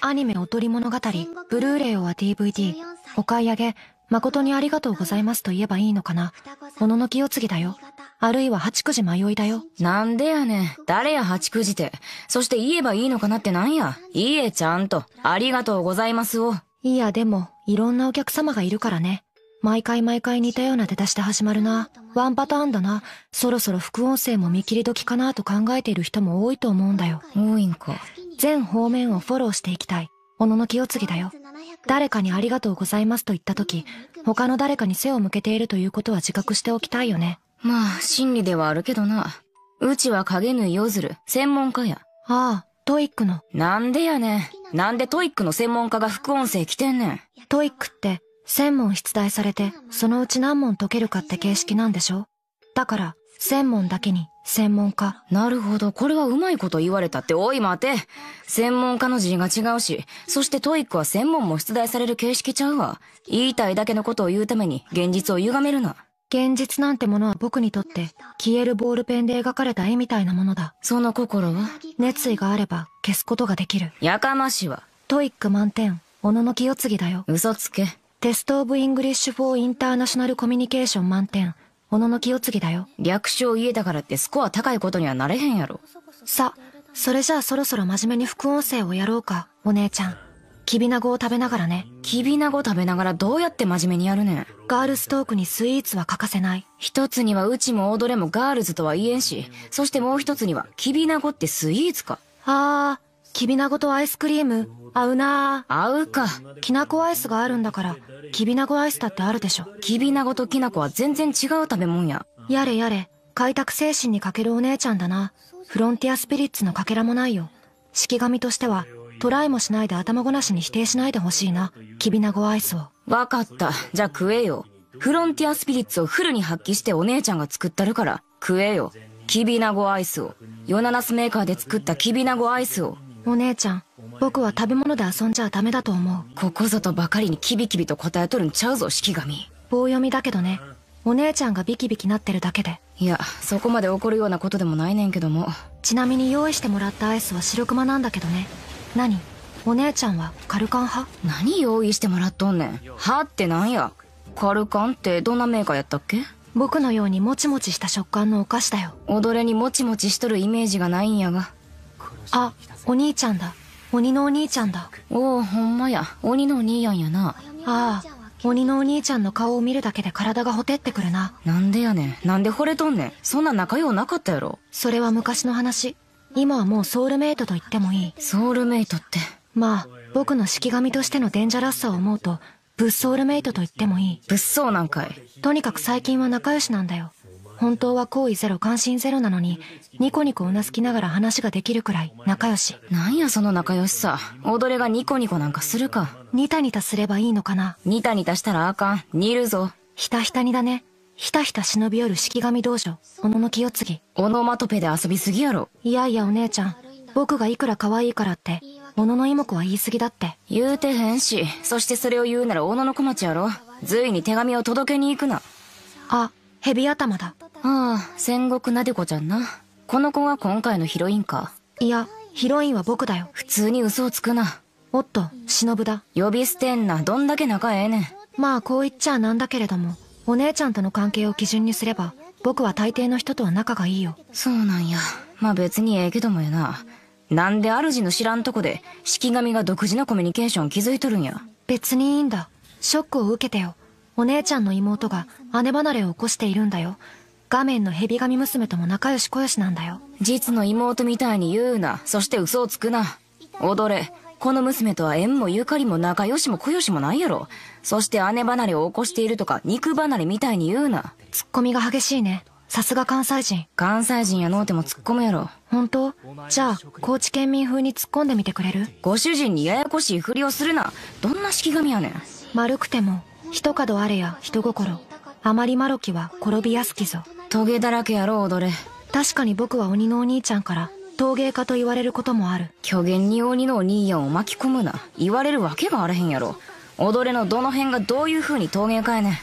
アニメおとり物語、ブルーレイは DVD、お買い上げ、誠にありがとうございますと言えばいいのかな。もののきよつぎだよ。あるいは八九時迷いだよ。なんでやねん。誰や八九時って。そして言えばいいのかなってなんや。いえちゃんと。ありがとうございますを。いやでも、いろんなお客様がいるからね。毎回毎回似たような出だしで始まるな。ワンパターンだな。そろそろ副音声も見切り時かなと考えている人も多いと思うんだよ。多いんか。全方面をフォローしていきたい。おののきおつぎだよ。誰かにありがとうございますと言った時、他の誰かに背を向けているということは自覚しておきたいよね。まあ、真理ではあるけどな。うちは影縫いよずる、専門家や。ああ、トイックの。なんでやねん。なんでトイックの専門家が副音声来てんねん。トイックって、1000問出題されて、そのうち何問解けるかって形式なんでしょだから、1000問だけに専門家。なるほど、これはうまいこと言われたって、おい待て。専門家の字が違うし、そしてトイックは専門も出題される形式ちゃうわ。言いたいだけのことを言うために、現実を歪めるな。現実なんてものは僕にとって消えるボールペンで描かれた絵みたいなものだ。その心は熱意があれば消すことができる。やかましは。トイック満点、おののき継ぎだよ。嘘つけ。テスト・オブ・イングリッシュ・フォー・インターナショナル・コミュニケーション満点。小野の清ぎだよ。略称言えたからってスコア高いことにはなれへんやろ。さ、それじゃあそろそろ真面目に副音声をやろうか、お姉ちゃん。きびなごを食べながらね。きびなご食べながらどうやって真面目にやるねん。ガールストークにスイーツは欠かせない。一つにはうちも踊れもガールズとは言えんし、そしてもう一つには、きびなごってスイーツか。あー、きびなごとアイスクリーム、合うな合うか。きなこアイスがあるんだから、きびなごアイスだってあるでしょ。きびなごときなこは全然違う食べ物や。やれやれ、開拓精神に欠けるお姉ちゃんだな。フロンティアスピリッツのかけらもないよ。式神としては、トライもしないで頭ごなしに否定しないでほしいな。きびなごアイスを。わかった。じゃあ食えよ。フロンティアスピリッツをフルに発揮してお姉ちゃんが作ったるから、食えよ。きびなごアイスを。ヨナナスメーカーで作ったきびなごアイスを。お姉ちゃん、僕は食べ物で遊んじゃダメだと思うここぞとばかりにキビキビと答えとるんちゃうぞ式神棒読みだけどねお姉ちゃんがビキビキなってるだけでいやそこまで怒るようなことでもないねんけどもちなみに用意してもらったアイスは白マなんだけどね何お姉ちゃんはカルカン派何用意してもらっとんねん派ってなんやカルカンってどんなメーカーやったっけ僕のようにもちもちした食感のお菓子だよ踊れにもちもちしとるイメージがないんやがあお兄ちゃんだ鬼のお兄ちゃんだおおほんまや鬼のお兄やんやなああ鬼のお兄ちゃんの顔を見るだけで体がほてってくるななんでやねんなんで惚れとんねんそんな仲良うなかったやろそれは昔の話今はもうソウルメイトと言ってもいいソウルメイトってまあ僕の式神としてのデンジャラスさを思うと物騒ルメイトと言ってもいい物騒なんかいとにかく最近は仲良しなんだよ本当は好意ゼロ関心ゼロなのに、ニコニコうなずきながら話ができるくらい仲良し。なんやその仲良しさ。踊れがニコニコなんかするか。ニタニタすればいいのかな。ニタニタしたらあかん。煮るぞ。ひたひたにだね。ひたひた忍び寄る式神道場、小野の清ぎオノマトペで遊びすぎやろ。いやいやお姉ちゃん、僕がいくら可愛いからって、小野の妹子は言い過ぎだって。言うてへんし、そしてそれを言うなら小野の小町やろ。随に手紙を届けに行くな。あ、蛇頭だ。ああ戦国なでこちゃんなこの子が今回のヒロインかいやヒロインは僕だよ普通に嘘をつくなおっと忍だ呼び捨てんなどんだけ仲ええねんまあこう言っちゃなんだけれどもお姉ちゃんとの関係を基準にすれば僕は大抵の人とは仲がいいよそうなんやまあ別にええけどもやななんで主の知らんとこで式神が独自のコミュニケーション気づいとるんや別にいいんだショックを受けてよお姉ちゃんの妹が姉離れを起こしているんだよ画面の蛇神娘とも仲良しこよしなんだよ。実の妹みたいに言うな。そして嘘をつくな。踊れ。この娘とは縁もゆかりも仲良しもこよしもないやろ。そして姉離れを起こしているとか、肉離れみたいに言うな。ツッコミが激しいね。さすが関西人。関西人やのうても突っ込むやろ。本当じゃあ、高知県民風に突っ込んでみてくれるご主人にややこしいふりをするな。どんな式神やねん。丸くても、一角あれや人心。あまりまろきは転びやすきぞ。トゲだらけやろ踊れ確かに僕は鬼のお兄ちゃんから陶芸家と言われることもある虚言に鬼のお兄やんを巻き込むな言われるわけがあらへんやろ踊れのどの辺がどういう風に陶芸家やね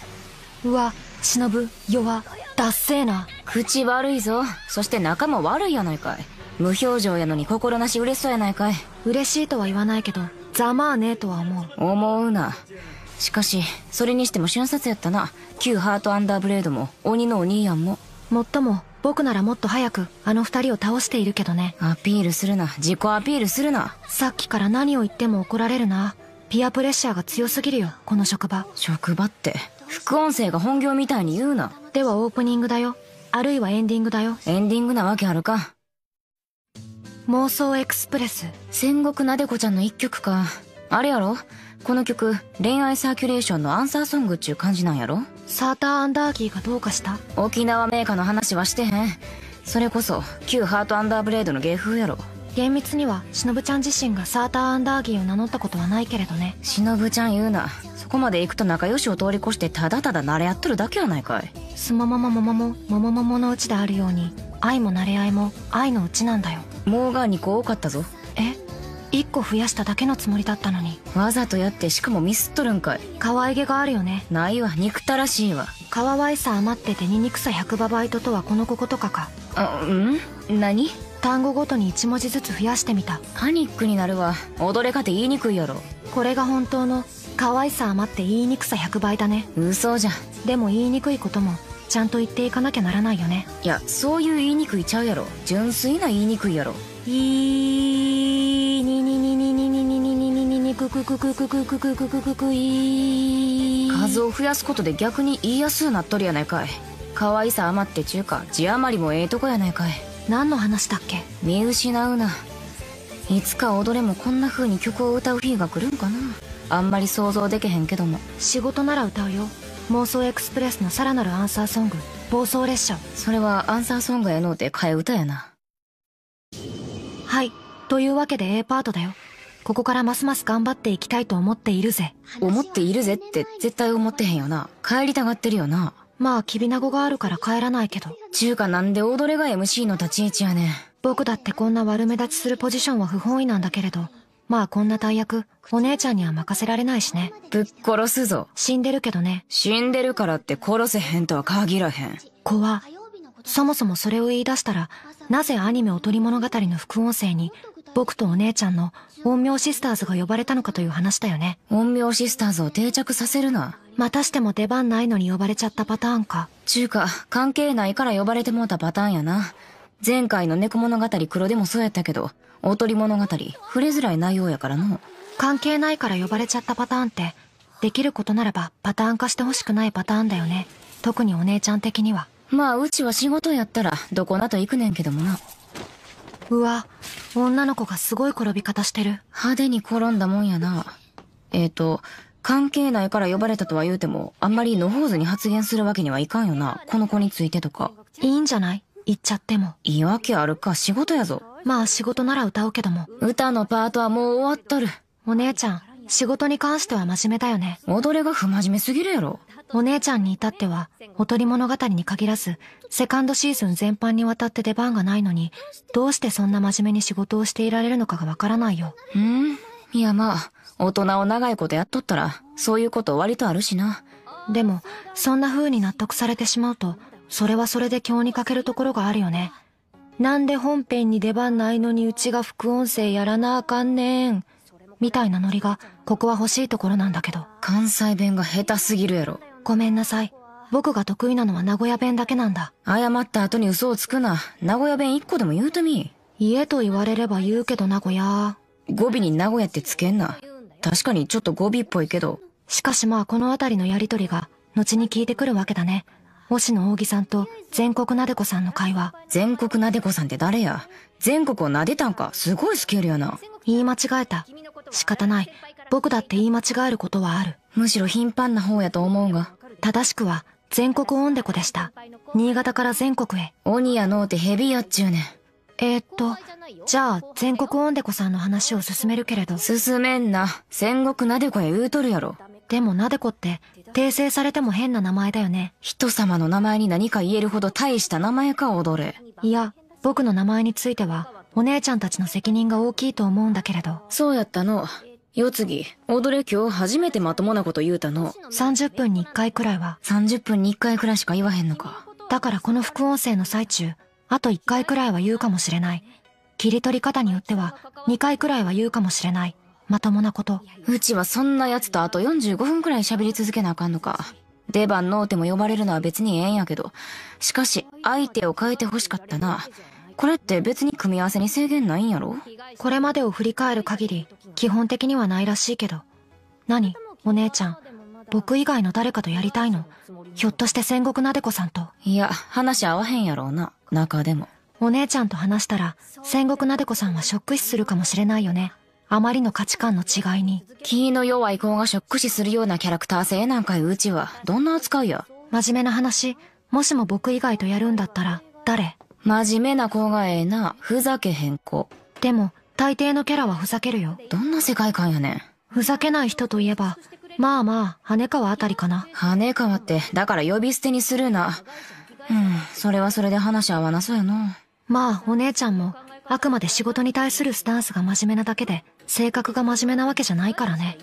んうわ忍弱ダッセーな口悪いぞそして仲も悪いやないかい無表情やのに心なし嬉しそうやないかい嬉しいとは言わないけどざまあねえとは思う思うなしかしそれにしても瞬殺やったな旧ハートアンダーブレードも鬼のお兄やんももっとも僕ならもっと早くあの二人を倒しているけどねアピールするな自己アピールするなさっきから何を言っても怒られるなピアプレッシャーが強すぎるよこの職場職場って副音声が本業みたいに言うなではオープニングだよあるいはエンディングだよエンディングなわけあるか妄想エクスプレス戦国なでこちゃんの一曲かあれやろこの曲恋愛サーキュレーションのアンサーソングっちゅう感じなんやろサーターアンダーキーがどうかした沖縄メーカーの話はしてへんそれこそ旧ハートアンダーブレードの芸風やろ厳密にはしのぶちゃん自身がサーターアンダーギーを名乗ったことはないけれどねしのぶちゃん言うなそこまで行くと仲良しを通り越してただただ慣れ合っとるだけやないかいすもももももももももものうちであるように愛も慣れ合いも愛のうちなんだよもうが2個多かったぞえ1個増やしただけのつもりだったのにわざとやってしかもミスっとるんかい可愛げがあるよねないわ憎たらしいわかわいさ余っててに憎さ100ババイトとはこのこことかかうん何単語ごとに1文字ずつ増やしてみたパニックになるわ踊れかて言いにくいやろこれが本当の可愛さ余って言いにくさ100倍だね嘘じゃんでも言いにくいこともちゃんと言っていかなきゃならないよねいやそういう言いにくいちゃうやろ純粋な言いにくいやろいいくくくくくくくくくくくくい数を増やすことで逆に言いやすうなっとるやないかい可愛さ余ってちゅうか字余りもええとこやないかい何の話だっけ見失うないつか踊れもこんな風に曲を歌う日が来るんかなあんまり想像できへんけども仕事なら歌うよ妄想エクスプレスのさらなるアンサーソング暴走列車それはアンサーソングやのうて替え歌やなはいというわけで A パートだよここからますます頑張っていきたいと思っているぜ。思っているぜって絶対思ってへんよな。帰りたがってるよな。まあ、きびなごがあるから帰らないけど。ちゅうかなんで踊れが MC の立ち位置やねん。僕だってこんな悪目立ちするポジションは不本意なんだけれど、まあこんな大役、お姉ちゃんには任せられないしね。ぶっ殺すぞ。死んでるけどね。死んでるからって殺せへんとは限らへん。子はそもそもそれを言い出したら、なぜアニメおとり物語の副音声に、僕とお姉ちゃんの陰陽シスターズが呼ばれたのかという話だよね。陰陽シスターズを定着させるな。またしても出番ないのに呼ばれちゃったパターンか。ちゅうか、関係ないから呼ばれてもうたパターンやな。前回の猫物語黒でもそうやったけど、おとり物語、触れづらい内容やからの。関係ないから呼ばれちゃったパターンって、できることならばパターン化してほしくないパターンだよね。特にお姉ちゃん的には。まあうちは仕事やったらどこなと行くねんけどもなうわ女の子がすごい転び方してる派手に転んだもんやなえっ、ー、と関係ないから呼ばれたとは言うてもあんまり野放図に発言するわけにはいかんよなこの子についてとかいいんじゃない言っちゃっても言い訳あるか仕事やぞまあ仕事なら歌うけども歌のパートはもう終わっとるお姉ちゃん仕事に関しては真面目だよね踊れが不真面目すぎるやろお姉ちゃんに至っては、おとり物語に限らず、セカンドシーズン全般にわたって出番がないのに、どうしてそんな真面目に仕事をしていられるのかがわからないよ。うん。いやまあ、大人を長いことやっとったら、そういうこと割とあるしな。でも、そんな風に納得されてしまうと、それはそれで今日に欠けるところがあるよね。なんで本編に出番ないのにうちが副音声やらなあかんねん。みたいなノリが、ここは欲しいところなんだけど。関西弁が下手すぎるやろ。ごめんなさい。僕が得意なのは名古屋弁だけなんだ。謝った後に嘘をつくな。名古屋弁一個でも言うとみ。家と言われれば言うけど名古屋。語尾に名古屋ってつけんな。確かにちょっと語尾っぽいけど。しかしまあこの辺りのやりとりが、後に聞いてくるわけだね。星野扇さんと全国なでこさんの会話。全国なでこさんって誰や全国をなでたんか。すごいスケールやな。言い間違えた。仕方ない。僕だって言い間違えることはある。むしろ頻繁な方やと思うが。正しくは全国オンデコでした。新潟から全国へ。鬼やのうてヘビやっちゅうねん。えー、っと、じゃあ、全国オンデコさんの話を進めるけれど。進めんな。戦国なでこへ言うとるやろ。でもなでこって、訂正されても変な名前だよね。人様の名前に何か言えるほど大した名前か、踊れ。いや、僕の名前については、お姉ちゃんたちの責任が大きいと思うんだけれど。そうやったの。世継ぎ、踊れ今日初めてまともなこと言うたの。30分に1回くらいは。30分に1回くらいしか言わへんのか。だからこの副音声の最中、あと1回くらいは言うかもしれない。切り取り方によっては、2回くらいは言うかもしれない。まともなこと。うちはそんな奴とあと45分くらい喋り続けなあかんのか。出番のうても呼ばれるのは別にええんやけど。しかし、相手を変えて欲しかったな。これって別に組み合わせに制限ないんやろこれまでを振り返る限り基本的にはないらしいけど何お姉ちゃん僕以外の誰かとやりたいのひょっとして戦国なでこさんといや話合わへんやろうな中でもお姉ちゃんと話したら戦国なでこさんはショック死するかもしれないよねあまりの価値観の違いに気の弱い子がショック死するようなキャラクター性なんかいうちはどんな扱いや真面目な話もしも僕以外とやるんだったら誰真面目な子がええな、ふざけへん子。でも、大抵のキャラはふざけるよ。どんな世界観やねん。ふざけない人といえば、まあまあ、羽川あたりかな。羽川って、だから呼び捨てにするな。うん、それはそれで話合わなそうやな。まあ、お姉ちゃんも、あくまで仕事に対するスタンスが真面目なだけで、性格が真面目なわけじゃないからね。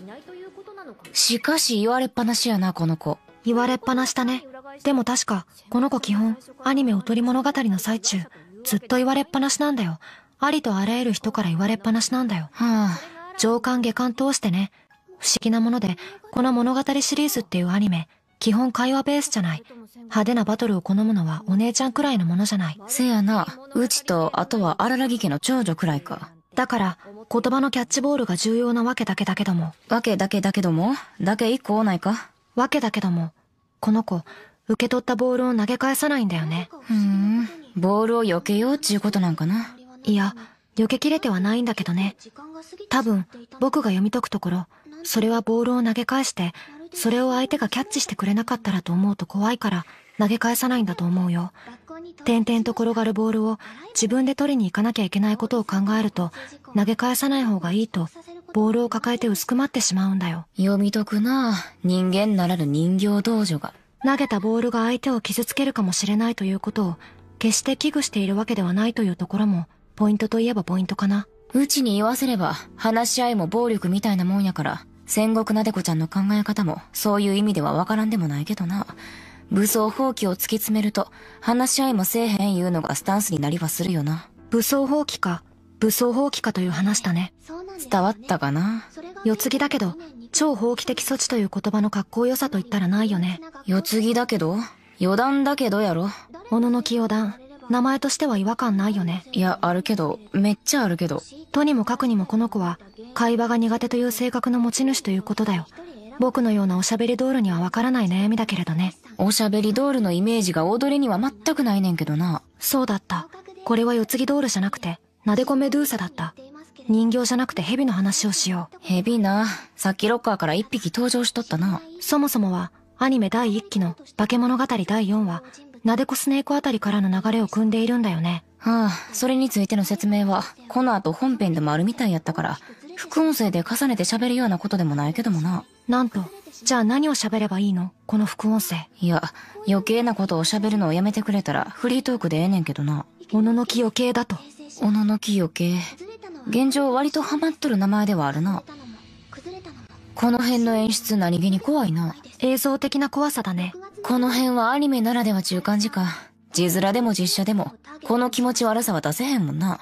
しかし言われっぱなしやな、この子。言われっぱなしだね。でも確か、この子基本、アニメおとり物語の最中、ずっと言われっぱなしなんだよ。ありとあらゆる人から言われっぱなしなんだよ。はあ、上巻下巻通してね。不思議なもので、この物語シリーズっていうアニメ、基本会話ベースじゃない。派手なバトルを好むのはお姉ちゃんくらいのものじゃない。せやな、うちと、あとは荒木家の長女くらいか。だから、言葉のキャッチボールが重要なわけだけだけども。わけだけだけどもだけ一個ないかわけだけども、この子、受け取ったボールを投げ返さないんだよね。うん。ボールを避けようっちゅうことなんかな。いや、避けきれてはないんだけどね。多分、僕が読み解くところ、それはボールを投げ返して、それを相手がキャッチしてくれなかったらと思うと怖いから、投げ返さないんだと思うよ。点々と転がるボールを自分で取りに行かなきゃいけないことを考えると、投げ返さない方がいいと、ボールを抱えて薄くまってしまうんだよ。読み解くな人間ならぬ人形道場が。投げたボールが相手を傷つけるかもしれないということを決して危惧しているわけではないというところもポイントといえばポイントかなうちに言わせれば話し合いも暴力みたいなもんやから戦国なでこちゃんの考え方もそういう意味ではわからんでもないけどな武装放棄を突き詰めると話し合いもせえへんいうのがスタンスになりはするよな武装放棄か武装放棄かという話だね伝わったかな四つぎだけど超法規的措置という言葉の格好良さと言ったらないよね。世継ぎだけど余談だけどやろ。もののき余談。名前としては違和感ないよね。いや、あるけど、めっちゃあるけど。とにもかくにもこの子は、会話が苦手という性格の持ち主ということだよ。僕のようなおしゃべりドールにはわからない悩みだけれどね。おしゃべりドールのイメージが踊りには全くないねんけどな。そうだった。これは四つぎドールじゃなくて、なでこメドゥーサだった。人形じゃなくて蛇の話をしよう。蛇な。さっきロッカーから一匹登場しとったな。そもそもは、アニメ第1期の化け物語第4話、なでこスネークあたりからの流れを組んでいるんだよね。はあ、それについての説明は、この後本編でもあるみたいやったから、副音声で重ねて喋るようなことでもないけどもな。なんと、じゃあ何を喋ればいいのこの副音声。いや、余計なことを喋るのをやめてくれたら、フリートークでええねんけどな。おののき余計だと。おののき余計。現状割とハマっとる名前ではあるなこの辺の演出何気に怖いな映像的な怖さだねこの辺はアニメならでは中間時間字面でも実写でもこの気持ち悪さは出せへんもんな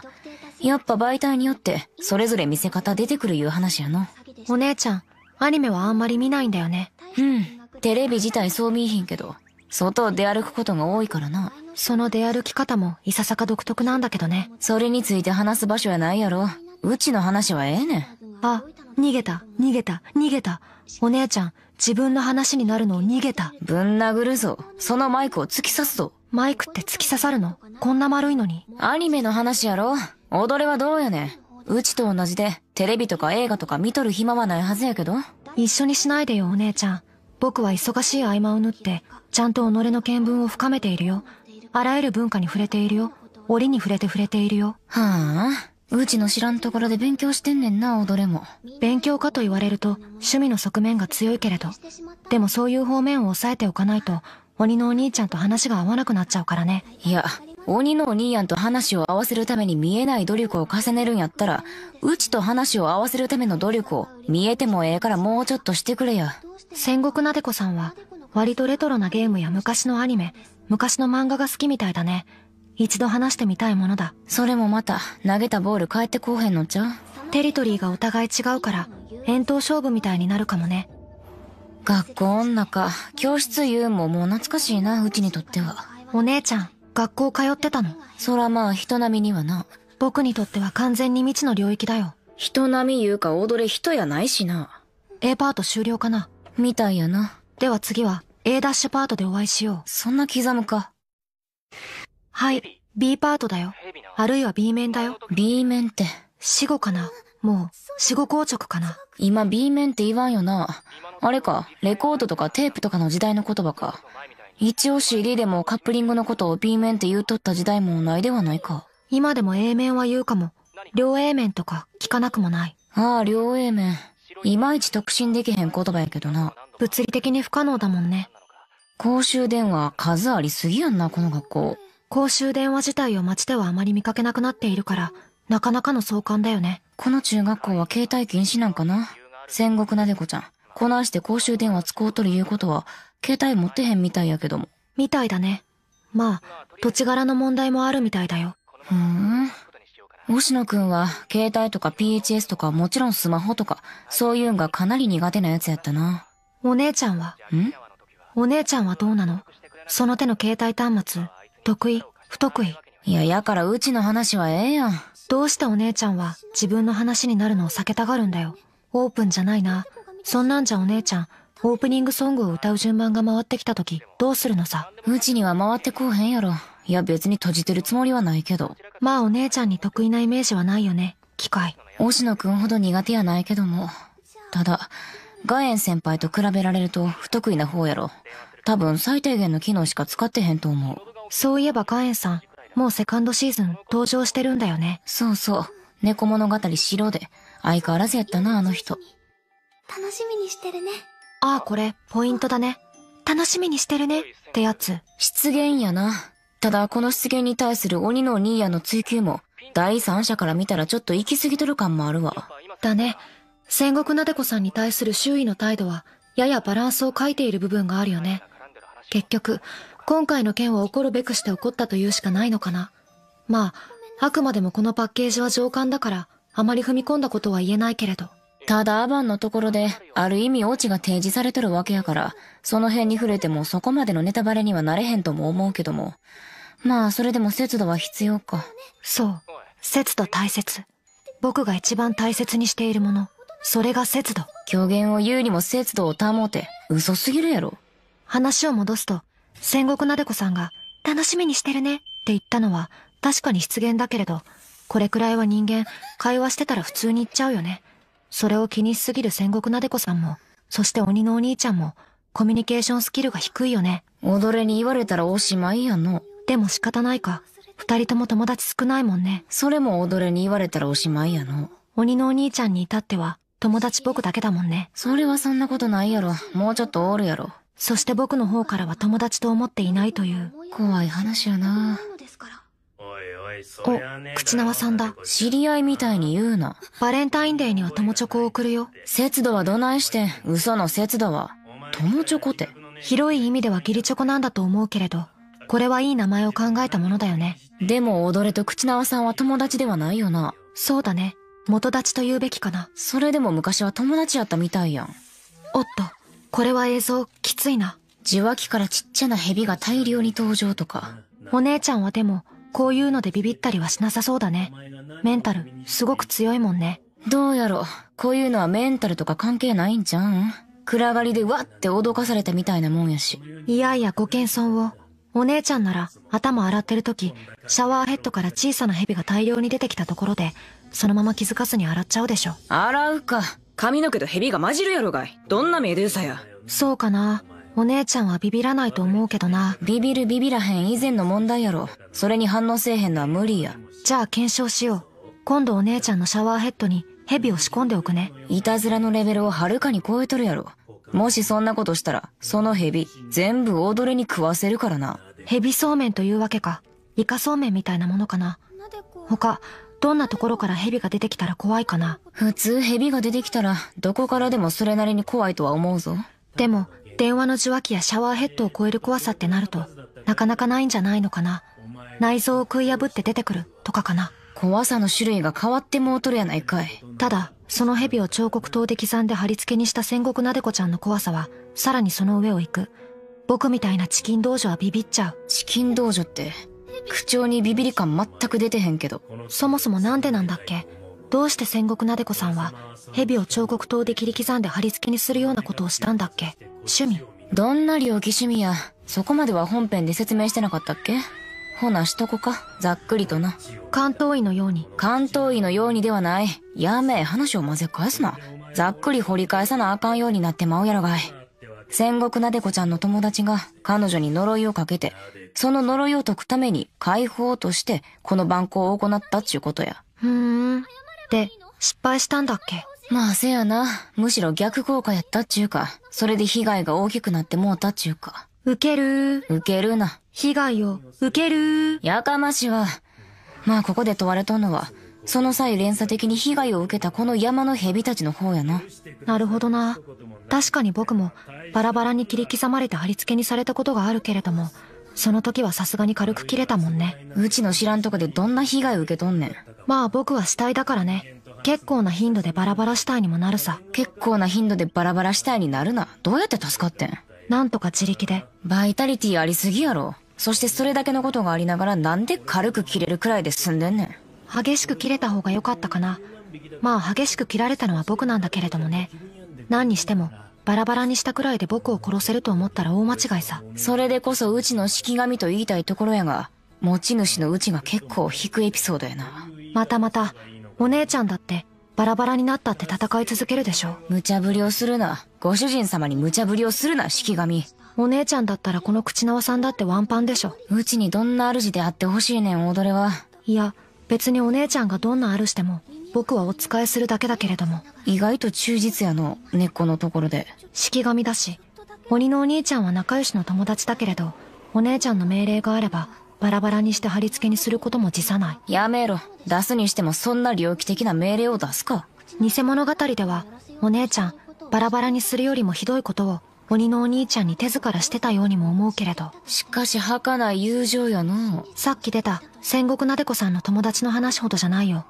やっぱ媒体によってそれぞれ見せ方出てくるいう話やなお姉ちゃんアニメはあんまり見ないんだよねうんテレビ自体そう見えへんけど外を出歩くことが多いからな。その出歩き方もいささか独特なんだけどね。それについて話す場所やないやろ。うちの話はええねん。あ、逃げた、逃げた、逃げた。お姉ちゃん、自分の話になるのを逃げた。ぶん殴るぞ。そのマイクを突き刺すぞ。マイクって突き刺さるのこんな丸いのに。アニメの話やろ踊れはどうやねん。うちと同じで、テレビとか映画とか見とる暇はないはずやけど。一緒にしないでよ、お姉ちゃん。僕は忙しい合間を縫って、ちゃんと己の見聞を深めているよ。あらゆる文化に触れているよ。折に触れて触れているよ。はあ。うちの知らんところで勉強してんねんな、踊れも。勉強かと言われると、趣味の側面が強いけれど。でもそういう方面を抑えておかないと、鬼のお兄ちゃんと話が合わなくなっちゃうからね。いや、鬼のお兄やんと話を合わせるために見えない努力を重ねるんやったら、うちと話を合わせるための努力を見えてもええからもうちょっとしてくれや。戦国なでこさんは、割とレトロなゲームや昔のアニメ、昔の漫画が好きみたいだね。一度話してみたいものだ。それもまた、投げたボール返ってこうへんのちゃうテリトリーがお互い違うから、遠投勝負みたいになるかもね。学校女か、教室言うももう懐かしいな、うちにとっては。お姉ちゃん、学校通ってたのそらまあ人並みにはな僕にとっては完全に未知の領域だよ人並み言うか踊れ人やないしな A パート終了かなみたいやなでは次は A ダッシュパートでお会いしようそんな刻むかはい B パートだよあるいは B 面だよ B 面って死後かなもう死後硬直かな今 B 面って言わんよなあれかレコードとかテープとかの時代の言葉か一応 CD でもカップリングのことを B 面って言うとった時代もないではないか。今でも A 面は言うかも。両 A 面とか聞かなくもない。ああ、両 A 面。いまいち特進できへん言葉やけどな。物理的に不可能だもんね。公衆電話数ありすぎやんな、この学校。公衆電話自体を街ではあまり見かけなくなっているから、なかなかの相関だよね。この中学校は携帯禁止なんかな戦国なでこちゃん。こないして公衆電話使おうとるいうことは、携帯持ってへんみたいやけども。みたいだね。まあ、土地柄の問題もあるみたいだよ。ふーん。星野くんは、携帯とか PHS とかもちろんスマホとか、そういうんがかなり苦手なやつやったな。お姉ちゃんはんお姉ちゃんはどうなのその手の携帯端末、得意、不得意。いや、やからうちの話はええやん。どうしてお姉ちゃんは自分の話になるのを避けたがるんだよ。オープンじゃないな。そんなんじゃお姉ちゃん、オープニングソングを歌う順番が回ってきた時どうするのさうちには回ってこうへんやろいや別に閉じてるつもりはないけどまあお姉ちゃんに得意なイメージはないよね機械押野くんほど苦手やないけどもただガエン先輩と比べられると不得意な方やろ多分最低限の機能しか使ってへんと思うそういえばガエンさんもうセカンドシーズン登場してるんだよねそうそう猫物語白で相変わらずやったなあの人楽しみにしてるねああ、これ、ポイントだね。楽しみにしてるね、ってやつ。失言やな。ただ、この失言に対する鬼の兄やの追求も、第三者から見たらちょっと行き過ぎとる感もあるわ。だね。戦国なでこさんに対する周囲の態度は、ややバランスを欠いている部分があるよね。結局、今回の件は起こるべくして起こったというしかないのかな。まあ、あくまでもこのパッケージは上官だから、あまり踏み込んだことは言えないけれど。ただアバンのところで、ある意味オチが提示されとるわけやから、その辺に触れてもそこまでのネタバレにはなれへんとも思うけども。まあ、それでも節度は必要か。そう。節度大切。僕が一番大切にしているもの。それが節度。狂言を言うにも節度を保て。嘘すぎるやろ。話を戻すと、戦国なでこさんが、楽しみにしてるねって言ったのは、確かに失言だけれど、これくらいは人間、会話してたら普通に言っちゃうよね。それを気にしすぎる戦国なでこさんも、そして鬼のお兄ちゃんも、コミュニケーションスキルが低いよね。踊れに言われたらおしまいやの。でも仕方ないか。二人とも友達少ないもんね。それも踊れに言われたらおしまいやの。鬼のお兄ちゃんに至っては、友達僕だけだもんね。それはそんなことないやろ。もうちょっとおるやろ。そして僕の方からは友達と思っていないという。怖い話やな。お、口縄さんだ。知り合いみたいに言うな。バレンタインデーには友チョコを送るよ。節度はどないして、嘘の節度は。友チョコって。広い意味では義理チョコなんだと思うけれど、これはいい名前を考えたものだよね。でも踊れと口縄さんは友達ではないよな。そうだね。元立ちと言うべきかな。それでも昔は友達やったみたいやん。おっと、これは映像、きついな。受話器からちっちゃな蛇が大量に登場とか。お姉ちゃんはでも、こういうのでビビったりはしなさそうだね。メンタル、すごく強いもんね。どうやろ。こういうのはメンタルとか関係ないんじゃん暗がりでわって脅かされたみたいなもんやし。いやいや、ご謙遜を。お姉ちゃんなら、頭洗ってる時、シャワーヘッドから小さな蛇が大量に出てきたところで、そのまま気づかずに洗っちゃうでしょ。洗うか。髪の毛と蛇が混じるやろがい。どんな目でさや。そうかな。お姉ちゃんはビビらないと思うけどな。ビビるビビらへん以前の問題やろ。それに反応せえへんのは無理や。じゃあ検証しよう。今度お姉ちゃんのシャワーヘッドに蛇を仕込んでおくね。いたずらのレベルをはるかに超えとるやろ。もしそんなことしたら、その蛇、全部踊れに食わせるからな。蛇そうめんというわけか。イカそうめんみたいなものかな。他、どんなところから蛇が出てきたら怖いかな普通蛇が出てきたらどこからでもそれなりに怖いとは思うぞでも電話の受話器やシャワーヘッドを超える怖さってなると、なかなかないんじゃないのかな。内臓を食い破って出てくるとかかな。怖さの種類が変わってもうとるやないかい。ただ、その蛇を彫刻刀で刻んで貼り付けにした戦国なでこちゃんの怖さは、さらにその上を行く。僕みたいなチキン道場はビビっちゃう。チキン道場って、口調にビビり感全く出てへんけど。そもそもなんでなんだっけどうして戦国なでこさんは蛇を彫刻刀で切り刻んで貼り付けにするようなことをしたんだっけ趣味どんな猟奇趣味やそこまでは本編で説明してなかったっけほなしとこかざっくりとな関東医のように関東医のようにではないやめえ話を混ぜ返すなざっくり掘り返さなあかんようになってまうやろがい戦国なでこちゃんの友達が彼女に呪いをかけて、その呪いを解くために解放としてこの蛮行を行ったっちゅうことや。ふーん。って失敗したんだっけまあせやな。むしろ逆効果やったっちゅうか。それで被害が大きくなってもうたっちゅうか。受ける受けるな。被害を受けるやかましは。まあここで問われとんのは、その際連鎖的に被害を受けたこの山の蛇たちの方やな。なるほどな。確かに僕もバラバラに切り刻まれて貼り付けにされたことがあるけれども、その時はさすがに軽く切れたもんね。うちの知らんとこでどんな被害受けとんねん。まあ僕は死体だからね。結構な頻度でバラバラ死体にもなるさ。結構な頻度でバラバラ死体になるな。どうやって助かってんなんとか自力で。バイタリティありすぎやろ。そしてそれだけのことがありながらなんで軽く切れるくらいで済んでんねん。激しく切れた方が良かったかな。まあ激しく切られたのは僕なんだけれどもね。何にしてもバラバラにしたくらいで僕を殺せると思ったら大間違いさ。それでこそうちの式神と言いたいところやが、持ち主のうちが結構引くエピソードやな。またまた、お姉ちゃんだって、バラバラになったって戦い続けるでしょ。無茶ぶりをするな。ご主人様に無茶ぶりをするな、式神。お姉ちゃんだったらこの口縄さんだってワンパンでしょ。うちにどんな主であってほしいねん、踊れは。いや、別にお姉ちゃんがどんな主でも、僕はお仕えするだけだけれども意外と忠実やの根っこのところで式神だし鬼のお兄ちゃんは仲良しの友達だけれどお姉ちゃんの命令があればバラバラにして貼り付けにすることも辞さないやめろ出すにしてもそんな猟奇的な命令を出すか偽物語ではお姉ちゃんバラバラにするよりもひどいことを鬼のお兄ちゃんに手ずからしてたようにも思うけれどしかし儚い友情やなさっき出た戦国なでこさんの友達の話ほどじゃないよ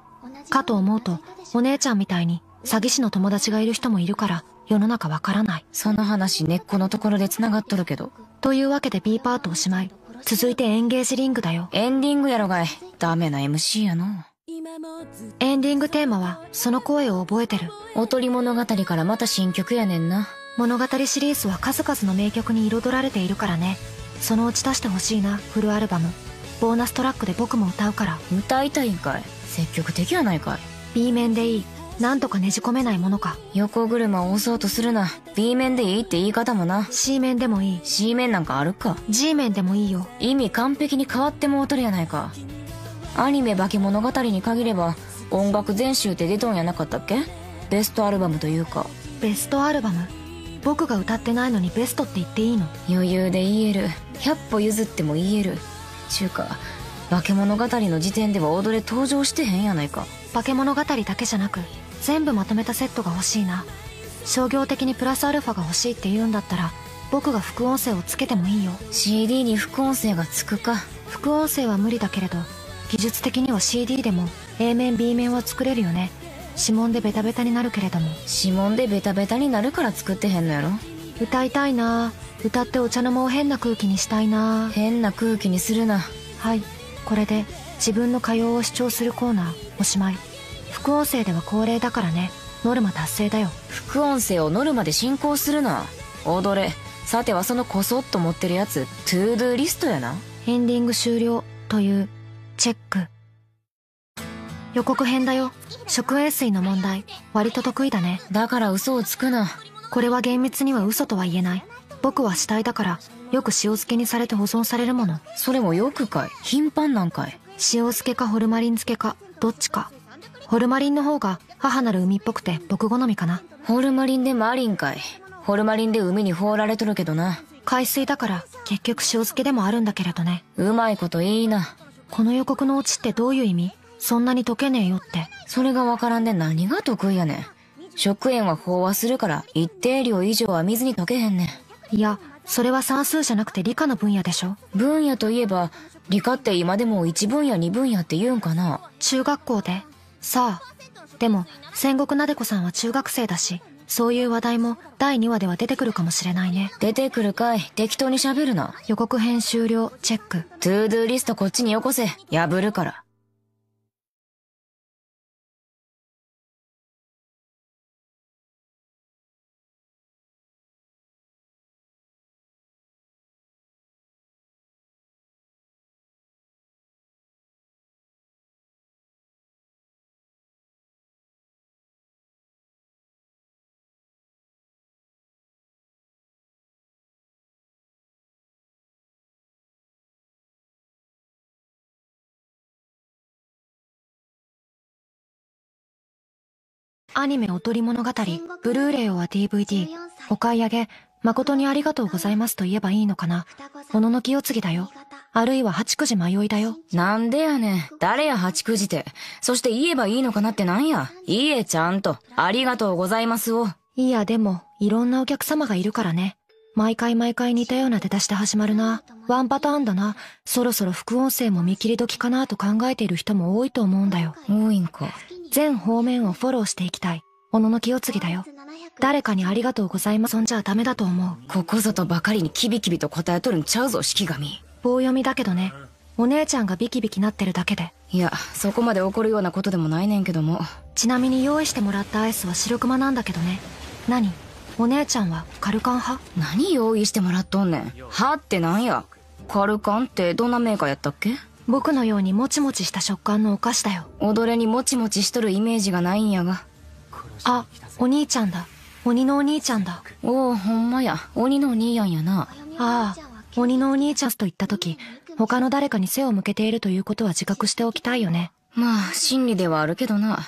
かと思うとお姉ちゃんみたいに詐欺師の友達がいる人もいるから世の中わからないその話根っこのところで繋がっとるけどというわけで B パートおしまい続いてエンゲージリングだよエンディングやろがいダメな MC やのエンディングテーマはその声を覚えてるおとり物語からまた新曲やねんな物語シリーズは数々の名曲に彩られているからねそのうち出してほしいなフルアルバムボーナストラックで僕も歌うから歌いたいんかい積極的やないかい B 面でいいなんとかねじ込めないものか横車を押そうとするな B 面でいいって言い方もな C 面でもいい C 面なんかあるか G 面でもいいよ意味完璧に変わってもうとるやないかアニメ化け物語に限れば音楽全集って出とんやなかったっけベストアルバムというかベストアルバム僕が歌ってないのにベストって言っていいの余裕で言える100歩譲っても言えるちゅうか化け物語の時点では踊れ登場してへんやないか化け物語だけじゃなく全部まとめたセットが欲しいな商業的にプラスアルファが欲しいって言うんだったら僕が副音声をつけてもいいよ CD に副音声がつくか副音声は無理だけれど技術的には CD でも A 面 B 面は作れるよね指紋でベタベタになるけれども指紋でベタベタになるから作ってへんのやろ歌いたいな歌ってお茶の間を変な空気にしたいな変な空気にするなはいこれで自分の歌謡を主張するコーナーおしまい副音声では恒例だからねノルマ達成だよ副音声をノルマで進行するな踊れさてはそのこそっと持ってるやつトゥードゥーリストやなエンディング終了というチェック予告編だよ食塩水の問題割と得意だねだから嘘をつくなこれは厳密には嘘とは言えない僕は死体だからよく塩漬けにされて保存されるものそれもよくかい頻繁なんかい塩漬けかホルマリン漬けかどっちかホルマリンの方が母なる海っぽくて僕好みかなホルマリンでマリンかいホルマリンで海に放られとるけどな海水だから結局塩漬けでもあるんだけれどねうまいこといいなこの予告のオチってどういう意味そんなに溶けねえよってそれがわからんで何が得意やねん食塩は飽和するから一定量以上は水に溶けへんねんいや、それは算数じゃなくて理科の分野でしょ分野といえば、理科って今でも1分野2分野って言うんかな中学校でさあ。でも、戦国なでこさんは中学生だし、そういう話題も第2話では出てくるかもしれないね。出てくるかい。適当に喋るな。予告編終了、チェック。トゥードゥーリストこっちによこせ。破るから。アニメおとり物語、ブルーレイは DVD、お買い上げ、誠にありがとうございますと言えばいいのかな。もののきよつぎだよ。あるいは八九時迷いだよ。なんでやねん。誰や八九時って。そして言えばいいのかなってなんや。いえちゃんと。ありがとうございますを。いやでも、いろんなお客様がいるからね。毎回毎回似たような出だしで始まるな。ワンパターンだな。そろそろ副音声も見切り時かなと考えている人も多いと思うんだよ。多いんか。全方面をフォローしていきたい。おののきを継ぎだよ。誰かにありがとうございます。そんじゃダメだと思う。ここぞとばかりにキビキビと答えとるんちゃうぞ、式神。棒読みだけどね。お姉ちゃんがビキビキなってるだけで。いや、そこまで怒るようなことでもないねんけども。ちなみに用意してもらったアイスは白熊なんだけどね。何お姉ちゃんはカルカン派何用意してもらっとんねん派ってなんやカルカンってどんなメーカーやったっけ僕のようにもちもちした食感のお菓子だよ踊れにもちもちしとるイメージがないんやがあお兄ちゃんだ鬼のお兄ちゃんだおおほんまや鬼のお兄やんやなああ鬼のお兄ちゃんと言った時他の誰かに背を向けているということは自覚しておきたいよねまあ真理ではあるけどな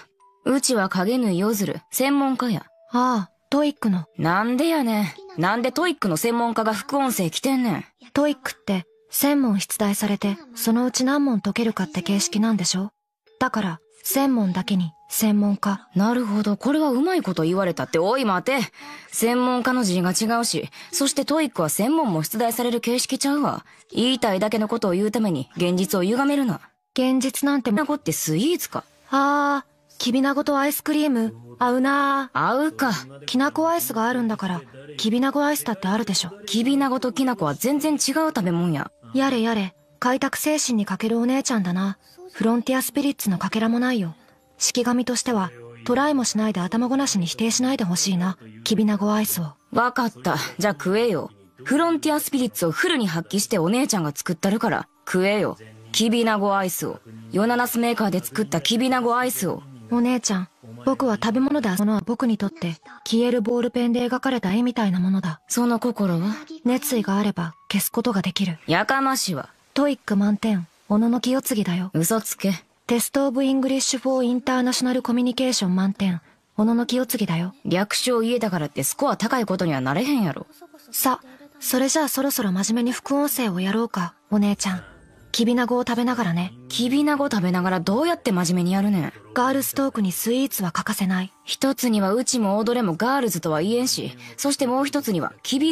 うちは影縫いをずる専門家やああトイックの。なんでやねん。なんでトイックの専門家が副音声来てんねん。トイックって、1000問出題されて、そのうち何問解けるかって形式なんでしょだから、1000問だけに、専門家。なるほど、これはうまいこと言われたって、おい待て。専門家の字が違うし、そしてトイックは1000問も出題される形式ちゃうわ。言いたいだけのことを言うために、現実を歪めるな。現実なんて、なこってスイーツか。あきびなごとアイスクリーム、合うな合うか。きなこアイスがあるんだから、きびなごアイスだってあるでしょ。きびなごときなこは全然違う食べ物や。やれやれ、開拓精神に欠けるお姉ちゃんだな。フロンティアスピリッツのかけらもないよ。式神としては、トライもしないで頭ごなしに否定しないでほしいな。きびなごアイスを。わかった。じゃあ食えよ。フロンティアスピリッツをフルに発揮してお姉ちゃんが作ったるから、食えよ。きびなごアイスを。ヨナナスメーカーで作ったきびなごアイスを。お姉ちゃん、僕は食べ物で遊ぶのは僕にとって、消えるボールペンで描かれた絵みたいなものだ。その心は熱意があれば消すことができる。やかましはトイック満点、おののきよつぎだよ。嘘つけ。テストオブイングリッシュフォーインターナショナルコミュニケーション満点、おののきよつぎだよ。略称言えたからってスコア高いことにはなれへんやろ。さ、それじゃあそろそろ真面目に副音声をやろうか、お姉ちゃん。きびなごを食べながらね。きびなご食べながらどうやって真面目にやるねん。ガールストークにスイーツは欠かせない。一つにはうちも踊れもガールズとは言えんし、そしてもう一つにはきびな